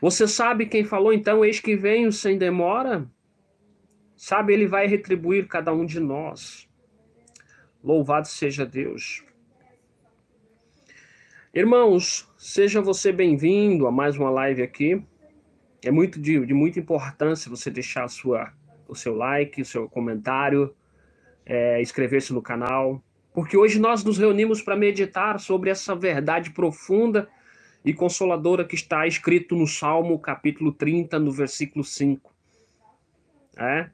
Você sabe quem falou, então, eis que venho sem demora? Sabe, ele vai retribuir cada um de nós. Louvado seja Deus. Irmãos, seja você bem-vindo a mais uma live aqui. É muito de, de muita importância você deixar sua, o seu like, o seu comentário, é, inscrever-se no canal, porque hoje nós nos reunimos para meditar sobre essa verdade profunda e consoladora que está escrito no Salmo capítulo 30, no versículo 5. É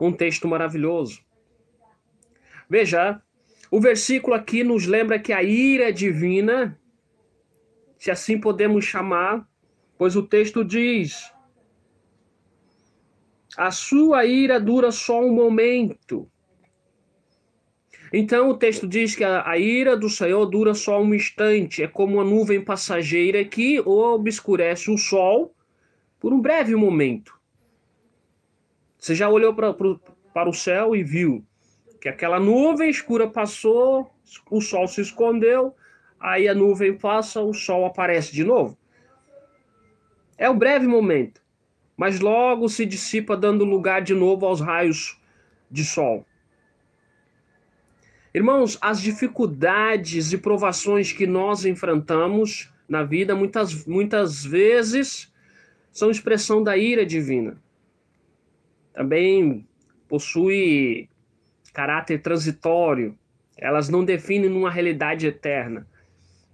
um texto maravilhoso. Veja, o versículo aqui nos lembra que a ira é divina, se assim podemos chamar, pois o texto diz: A sua ira dura só um momento, então o texto diz que a, a, ira do Senhor dura só um instante, é como uma nuvem passageira que obscurece o sol por um breve momento. Você já olhou pra, pro, para o céu e viu que aquela nuvem escura passou, o sol se escondeu, aí a nuvem passa, o sol aparece de novo. É um breve momento, mas logo se dissipa, dando lugar de novo aos raios de sol. Irmãos, as dificuldades e provações que nós enfrentamos na vida muitas, muitas vezes são expressão da ira divina. Também possui caráter transitório, elas não definem uma realidade eterna,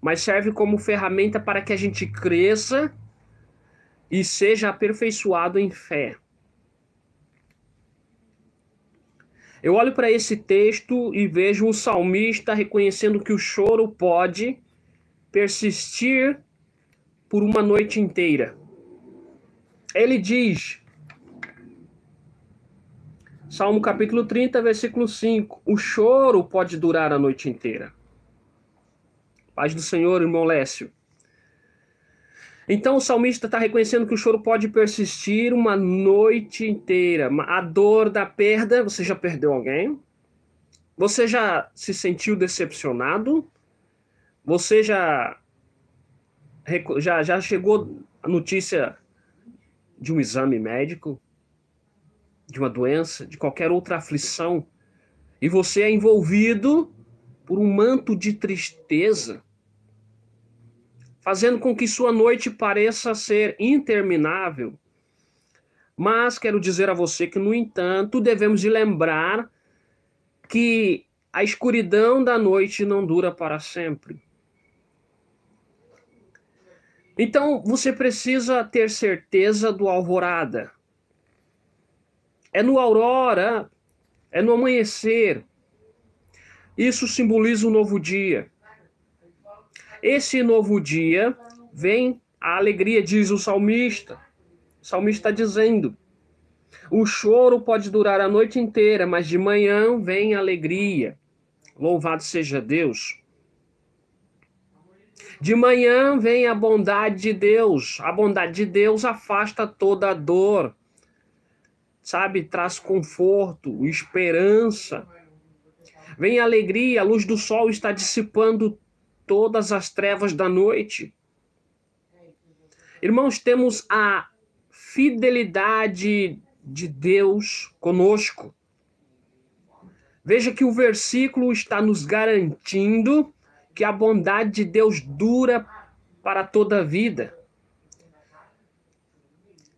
mas serve como ferramenta para que a gente cresça e seja aperfeiçoado em fé. Eu olho para esse texto e vejo o salmista reconhecendo que o choro pode persistir por uma noite inteira. Ele diz, Salmo capítulo 30, versículo 5: O choro pode durar a noite inteira. Paz do Senhor, irmão Lécio. Então o salmista está reconhecendo que o choro pode persistir uma noite inteira. A dor da perda, você já perdeu alguém? Você já se sentiu decepcionado? Você já, já, já chegou a notícia de um exame médico, de uma doença, de qualquer outra aflição, e você é envolvido por um manto de tristeza? fazendo com que sua noite pareça ser interminável. Mas quero dizer a você que, no entanto, devemos lembrar que a escuridão da noite não dura para sempre. Então, você precisa ter certeza do alvorada. É no aurora, é no amanhecer. Isso simboliza o um novo dia. Esse novo dia vem a alegria, diz o salmista. O salmista está dizendo: o choro pode durar a noite inteira, mas de manhã vem a alegria. Louvado seja Deus. De manhã vem a bondade de Deus. A bondade de Deus afasta toda a dor. Sabe, traz conforto, esperança. Vem alegria, a luz do sol está dissipando todas as trevas da noite. Irmãos, temos a fidelidade de Deus conosco. Veja que o versículo está nos garantindo que a bondade de Deus dura para toda a vida.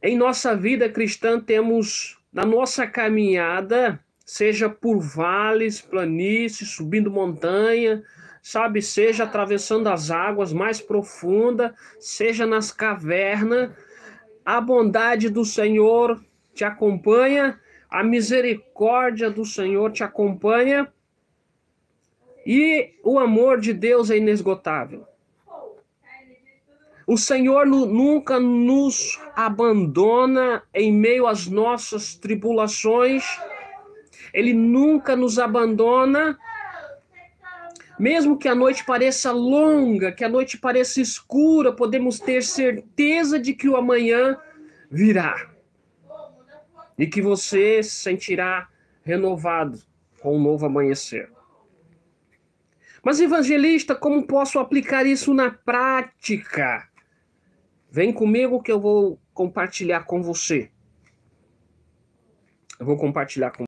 Em nossa vida cristã temos na nossa caminhada, seja por vales, planícies, subindo montanha, sabe? Seja atravessando as águas mais profundas, seja nas cavernas, a bondade do Senhor te acompanha, a misericórdia do Senhor te acompanha e o amor de Deus é inesgotável. O Senhor nunca nos abandona em meio às nossas tribulações, Ele nunca nos abandona mesmo que a noite pareça longa, que a noite pareça escura, podemos ter certeza de que o amanhã virá. E que você se sentirá renovado com um novo amanhecer. Mas, evangelista, como posso aplicar isso na prática? Vem comigo que eu vou compartilhar com você. Eu vou compartilhar com